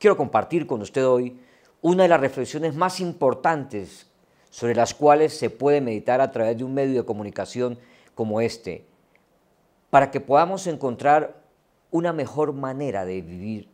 Quiero compartir con usted hoy una de las reflexiones más importantes sobre las cuales se puede meditar a través de un medio de comunicación como este, para que podamos encontrar una mejor manera de vivir,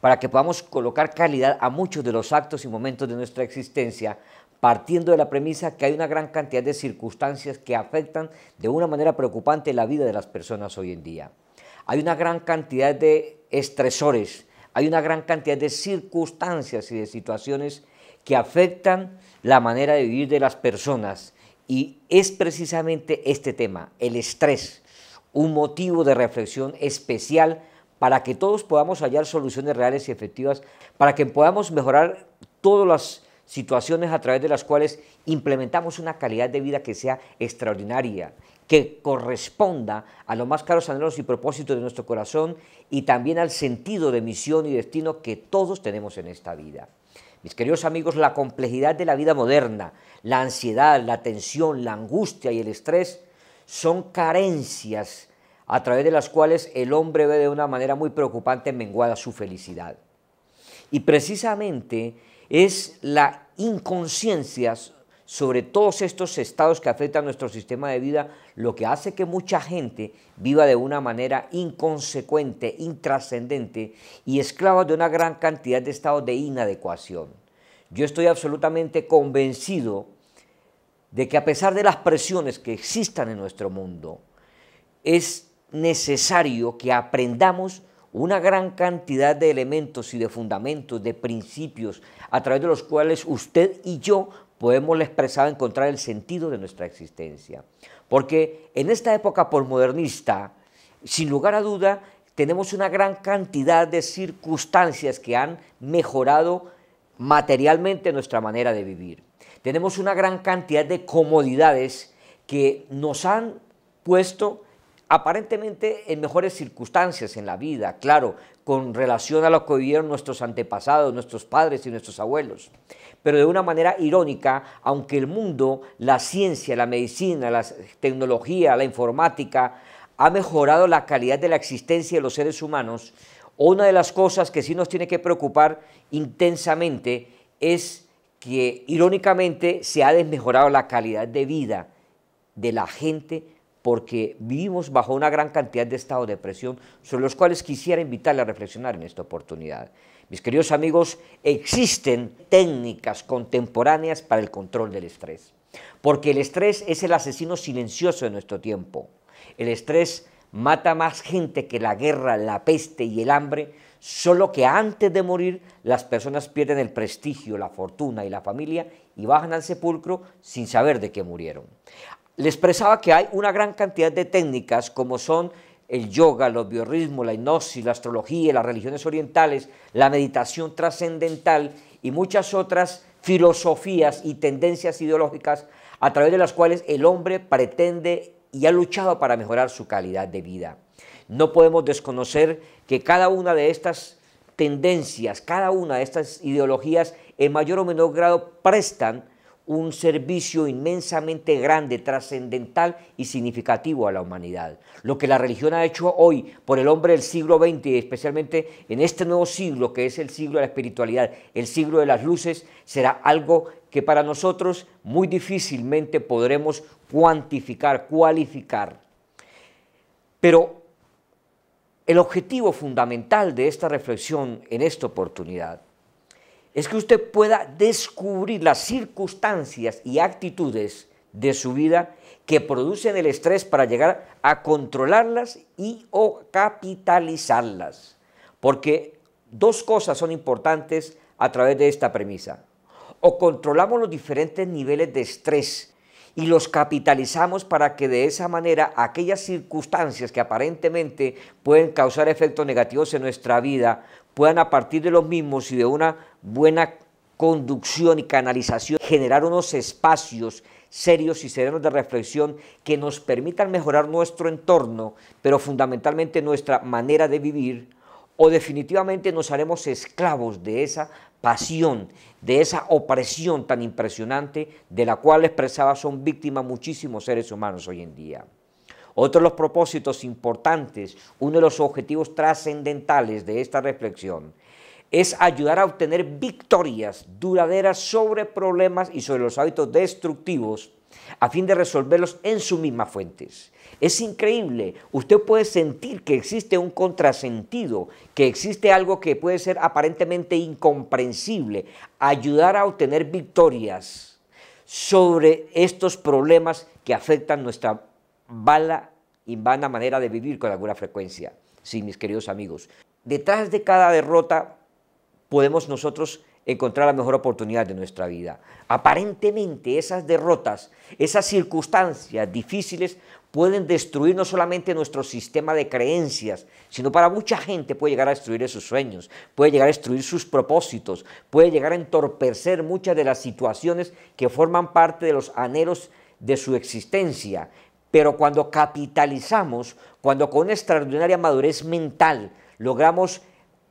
para que podamos colocar calidad a muchos de los actos y momentos de nuestra existencia, partiendo de la premisa que hay una gran cantidad de circunstancias que afectan de una manera preocupante la vida de las personas hoy en día. Hay una gran cantidad de estresores, hay una gran cantidad de circunstancias y de situaciones que afectan la manera de vivir de las personas y es precisamente este tema, el estrés, un motivo de reflexión especial para que todos podamos hallar soluciones reales y efectivas, para que podamos mejorar todas las situaciones a través de las cuales implementamos una calidad de vida que sea extraordinaria, que corresponda a los más caros anhelos y propósitos de nuestro corazón y también al sentido de misión y destino que todos tenemos en esta vida. Mis queridos amigos, la complejidad de la vida moderna, la ansiedad, la tensión, la angustia y el estrés son carencias a través de las cuales el hombre ve de una manera muy preocupante menguada su felicidad. Y precisamente es la inconsciencia sobre todos estos estados que afectan nuestro sistema de vida, lo que hace que mucha gente viva de una manera inconsecuente, intrascendente y esclava de una gran cantidad de estados de inadecuación. Yo estoy absolutamente convencido de que a pesar de las presiones que existan en nuestro mundo, es necesario que aprendamos una gran cantidad de elementos y de fundamentos, de principios, a través de los cuales usted y yo podemos expresar, encontrar el sentido de nuestra existencia. Porque en esta época postmodernista, sin lugar a duda, tenemos una gran cantidad de circunstancias que han mejorado materialmente nuestra manera de vivir. Tenemos una gran cantidad de comodidades que nos han puesto aparentemente en mejores circunstancias en la vida, claro, con relación a lo que vivieron nuestros antepasados, nuestros padres y nuestros abuelos. Pero de una manera irónica, aunque el mundo, la ciencia, la medicina, la tecnología, la informática, ha mejorado la calidad de la existencia de los seres humanos, una de las cosas que sí nos tiene que preocupar intensamente es que irónicamente se ha desmejorado la calidad de vida de la gente porque vivimos bajo una gran cantidad de estados de presión sobre los cuales quisiera invitarle a reflexionar en esta oportunidad. Mis queridos amigos, existen técnicas contemporáneas para el control del estrés, porque el estrés es el asesino silencioso de nuestro tiempo. El estrés mata más gente que la guerra, la peste y el hambre, solo que antes de morir las personas pierden el prestigio, la fortuna y la familia y bajan al sepulcro sin saber de qué murieron. Le expresaba que hay una gran cantidad de técnicas como son el yoga, los biorritmos, la hipnosis, la astrología, las religiones orientales, la meditación trascendental y muchas otras filosofías y tendencias ideológicas a través de las cuales el hombre pretende y ha luchado para mejorar su calidad de vida. No podemos desconocer que cada una de estas tendencias, cada una de estas ideologías en mayor o menor grado prestan un servicio inmensamente grande, trascendental y significativo a la humanidad. Lo que la religión ha hecho hoy por el hombre del siglo XX, y especialmente en este nuevo siglo que es el siglo de la espiritualidad, el siglo de las luces, será algo que para nosotros muy difícilmente podremos cuantificar, cualificar. Pero el objetivo fundamental de esta reflexión en esta oportunidad es que usted pueda descubrir las circunstancias y actitudes de su vida que producen el estrés para llegar a controlarlas y o capitalizarlas. Porque dos cosas son importantes a través de esta premisa. O controlamos los diferentes niveles de estrés y los capitalizamos para que de esa manera aquellas circunstancias que aparentemente pueden causar efectos negativos en nuestra vida puedan a partir de los mismos y de una buena conducción y canalización generar unos espacios serios y serenos de reflexión que nos permitan mejorar nuestro entorno, pero fundamentalmente nuestra manera de vivir, o definitivamente nos haremos esclavos de esa pasión, de esa opresión tan impresionante de la cual expresaba son víctimas muchísimos seres humanos hoy en día. Otro de los propósitos importantes, uno de los objetivos trascendentales de esta reflexión, es ayudar a obtener victorias duraderas sobre problemas y sobre los hábitos destructivos a fin de resolverlos en sus mismas fuentes. Es increíble, usted puede sentir que existe un contrasentido, que existe algo que puede ser aparentemente incomprensible, ayudar a obtener victorias sobre estos problemas que afectan nuestra bala y vana manera de vivir con alguna frecuencia, sí, mis queridos amigos. Detrás de cada derrota podemos nosotros encontrar la mejor oportunidad de nuestra vida. Aparentemente esas derrotas, esas circunstancias difíciles pueden destruir no solamente nuestro sistema de creencias, sino para mucha gente puede llegar a destruir sus sueños, puede llegar a destruir sus propósitos, puede llegar a entorpecer muchas de las situaciones que forman parte de los anhelos de su existencia. Pero cuando capitalizamos, cuando con una extraordinaria madurez mental logramos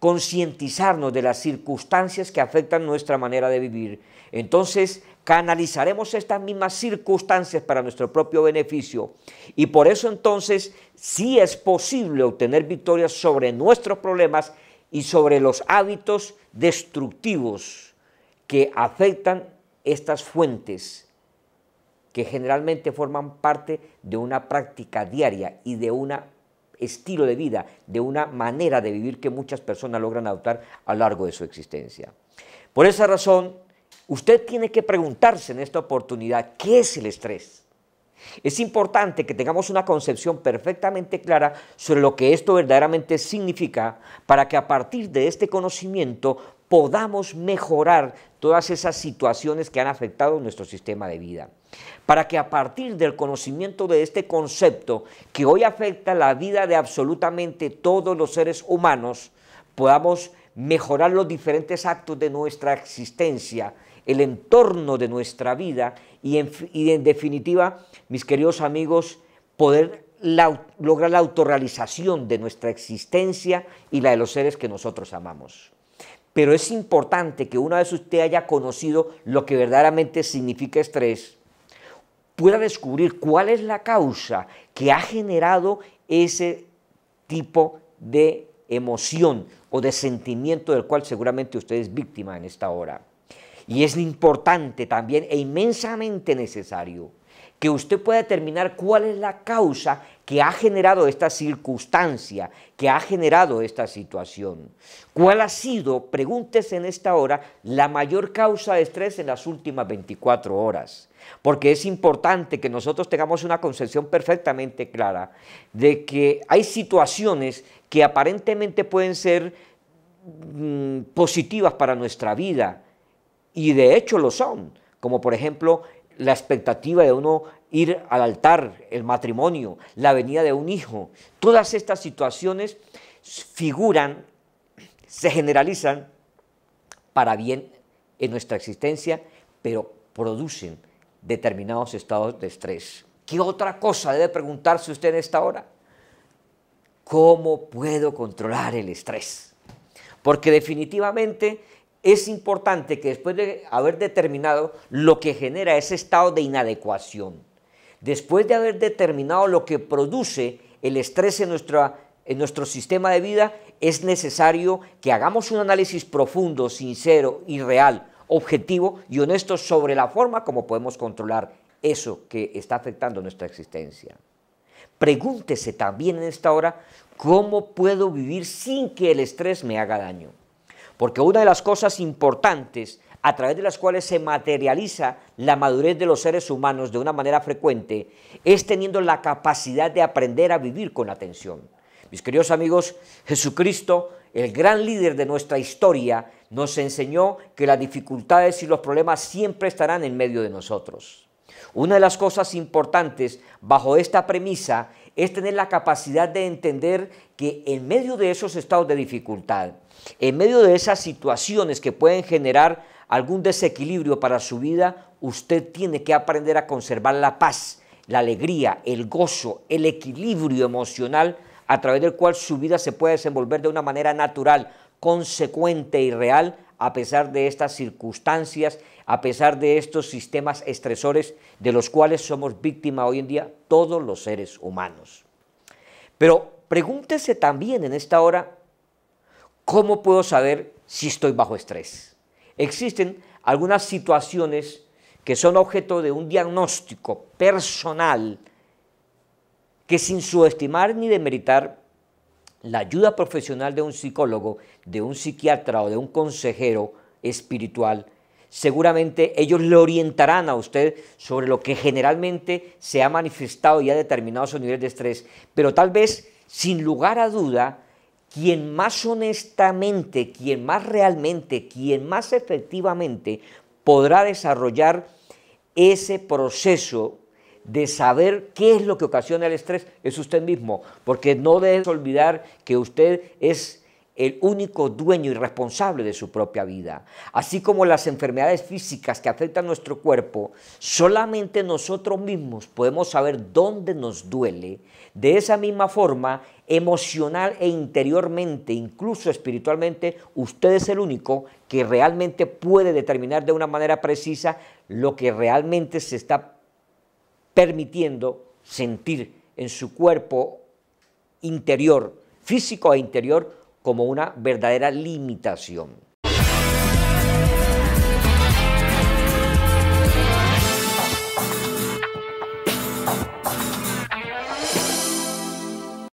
concientizarnos de las circunstancias que afectan nuestra manera de vivir, entonces canalizaremos estas mismas circunstancias para nuestro propio beneficio. Y por eso entonces sí es posible obtener victorias sobre nuestros problemas y sobre los hábitos destructivos que afectan estas fuentes que generalmente forman parte de una práctica diaria y de un estilo de vida, de una manera de vivir que muchas personas logran adoptar a lo largo de su existencia. Por esa razón, usted tiene que preguntarse en esta oportunidad, ¿qué es el estrés? Es importante que tengamos una concepción perfectamente clara sobre lo que esto verdaderamente significa para que a partir de este conocimiento podamos mejorar todas esas situaciones que han afectado nuestro sistema de vida. Para que a partir del conocimiento de este concepto que hoy afecta la vida de absolutamente todos los seres humanos, podamos mejorar los diferentes actos de nuestra existencia, el entorno de nuestra vida y en, definitiva, mis queridos amigos, poder lograr la autorrealización de nuestra existencia y la de los seres que nosotros amamos pero es importante que una vez usted haya conocido lo que verdaderamente significa estrés, pueda descubrir cuál es la causa que ha generado ese tipo de emoción o de sentimiento del cual seguramente usted es víctima en esta hora. Y es importante también e inmensamente necesario que usted pueda determinar cuál es la causa que ha generado esta circunstancia, que ha generado esta situación. ¿Cuál ha sido, pregúntese en esta hora, la mayor causa de estrés en las últimas 24 horas? Porque es importante que nosotros tengamos una concepción perfectamente clara de que hay situaciones que aparentemente pueden ser mm, positivas para nuestra vida, y de hecho lo son, como por ejemplo la expectativa de uno ir al altar, el matrimonio, la venida de un hijo. Todas estas situaciones figuran, se generalizan para bien en nuestra existencia, pero producen determinados estados de estrés. ¿Qué otra cosa debe preguntarse usted en esta hora? ¿Cómo puedo controlar el estrés? Porque definitivamente es importante que después de haber determinado lo que genera ese estado de inadecuación, después de haber determinado lo que produce el estrés en, nuestro sistema de vida, es necesario que hagamos un análisis profundo, sincero y real, objetivo y honesto sobre la forma como podemos controlar eso que está afectando nuestra existencia. Pregúntese también en esta hora cómo puedo vivir sin que el estrés me haga daño. Porque una de las cosas importantes a través de las cuales se materializa la madurez de los seres humanos de una manera frecuente es teniendo la capacidad de aprender a vivir con atención. Mis queridos amigos, Jesucristo, el gran líder de nuestra historia, nos enseñó que las dificultades y los problemas siempre estarán en medio de nosotros. Una de las cosas importantes bajo esta premisa es tener la capacidad de entender que en medio de esos estados de dificultad, en medio de esas situaciones que pueden generar algún desequilibrio para su vida, usted tiene que aprender a conservar la paz, la alegría, el gozo, el equilibrio emocional a través del cual su vida se puede desenvolver de una manera natural, consecuente y real a pesar de estas circunstancias, a pesar de estos sistemas estresores de los cuales somos víctima hoy en día todos los seres humanos. Pero pregúntese también en esta hora, ¿cómo puedo saber si estoy bajo estrés? Existen algunas situaciones que son objeto de un diagnóstico personal que sin subestimar ni demeritar la ayuda profesional de un psicólogo, de un psiquiatra o de un consejero espiritual, seguramente ellos le orientarán a usted sobre lo que generalmente se ha manifestado y ha determinado su nivel de estrés. Pero tal vez, sin lugar a duda, quien más honestamente, quien más realmente, quien más efectivamente podrá desarrollar ese proceso de saber qué es lo que ocasiona el estrés es usted mismo, porque no debe olvidar que usted es el único dueño y responsable de su propia vida. Así como las enfermedades físicas que afectan nuestro cuerpo, solamente nosotros mismos podemos saber dónde nos duele. De esa misma forma, emocional e interiormente, incluso espiritualmente, usted es el único que realmente puede determinar de una manera precisa lo que realmente se está permitiendo sentir en su cuerpo interior, físico e interior, como una verdadera limitación.